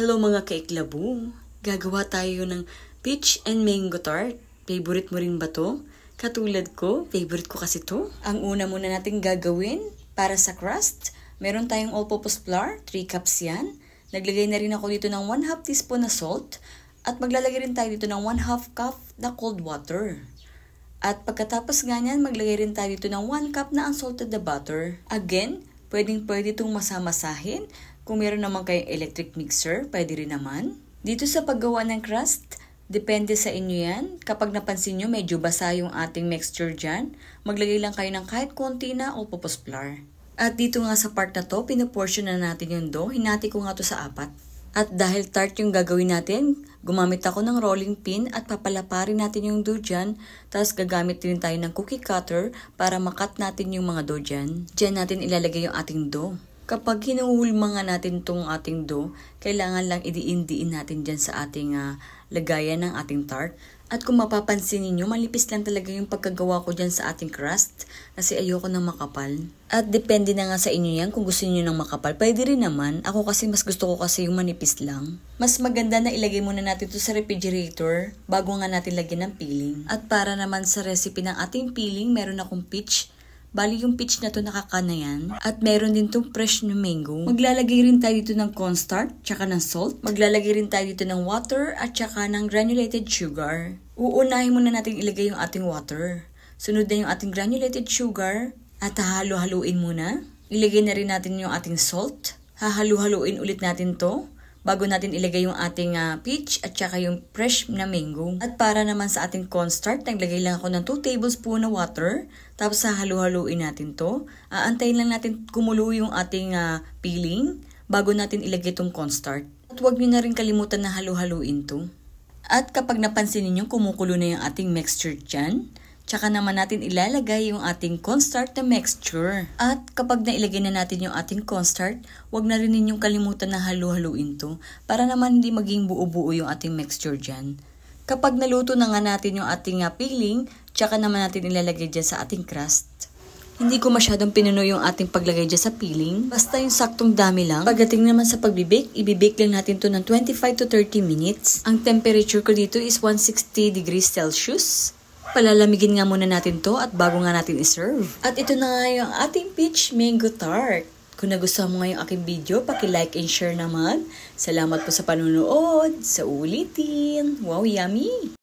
Hello mga kaiklabong! Gagawa tayo ng peach and mango tart. Favorite mo rin ba to? Katulad ko, favorite ko kasi to. Ang una muna natin gagawin para sa crust, meron tayong all-purpose flour, 3 cups yan. Naglagay na rin ako dito ng 1 half teaspoon na salt at maglalagay rin tayo dito ng 1 half cup na cold water. At pagkatapos niyan, maglagay rin tayo dito ng 1 cup na unsalted na butter. Again, pwedeng pwede itong masamasahin kung meron naman kayong electric mixer, pwede rin naman. Dito sa paggawa ng crust, depende sa inyo yan. Kapag napansin nyo medyo basa yung ating mixture dyan, maglagay lang kayo ng kahit konti na o pupusplar. At dito nga sa part na to, pinaportion na natin yung dough. Hinati ko nga to sa apat. At dahil tart yung gagawin natin, gumamit ako ng rolling pin at papalaparin natin yung dough dyan. Tapos gagamit din tayo ng cookie cutter para makat natin yung mga dough dyan. Dyan natin ilalagay yung ating dough kapag hinuhulma nga natin tong ating dough, kailangan lang idiin-diin natin dyan sa ating uh, lagayan ng ating tart. At kung mapapansin ninyo, malipis lang talaga yung pagkagawa ko dyan sa ating crust kasi ayoko nang makapal. At depende na nga sa inyo yan kung gusto niyo nang makapal. Pwede rin naman. Ako kasi mas gusto ko kasi yung manipis lang. Mas maganda na ilagay muna natin ito sa refrigerator bago nga natin lagyan ng peeling. At para naman sa recipe ng ating peeling, meron akong peach Bali yung peach na to nakakana yan. At meron din tong fresh na mango. Maglalagay rin tayo dito ng cornstarch, tsaka ng salt. Maglalagay rin tayo dito ng water at tsaka ng granulated sugar. Uunahin muna natin ilagay yung ating water. Sunod na yung ating granulated sugar at hahalo-haluin muna. Ilagay na rin natin yung ating salt. Hahalo-haluin ulit natin to bago natin ilagay yung ating uh, peach at saka yung fresh na mango. At para naman sa ating cornstarch, naglagay lang ako ng 2 tablespoon na water. Tapos halu-haluin natin to. Aantayin lang natin kumulo yung ating uh, peeling bago natin ilagay itong cornstarch. At huwag nyo na rin kalimutan na halu-haluin to. At kapag napansin ninyo kumukulo na yung ating mixture dyan, Tsaka naman natin ilalagay yung ating cornstarch na mixture. At kapag nailagay na natin yung ating cornstarch, wag na rin ninyong kalimutan na halu-haluin to para naman hindi maging buo-buo yung ating mixture dyan. Kapag naluto na nga natin yung ating peeling, ah, tsaka naman natin ilalagay dyan sa ating crust. Hindi ko masyadong pinuno yung ating paglagay dyan sa peeling. Basta yung saktong dami lang. Pagdating naman sa pagbibake, ibibake lang natin to ng 25 to 30 minutes. Ang temperature ko dito is 160 degrees Celsius. Palalamigin nga muna natin to at bago nga natin iserve. At ito na nga yung ating peach mango tart. Kung nagustuhan mo nga yung aking video, like and share naman. Salamat po sa panunood, sa ulitin. Wow, yummy!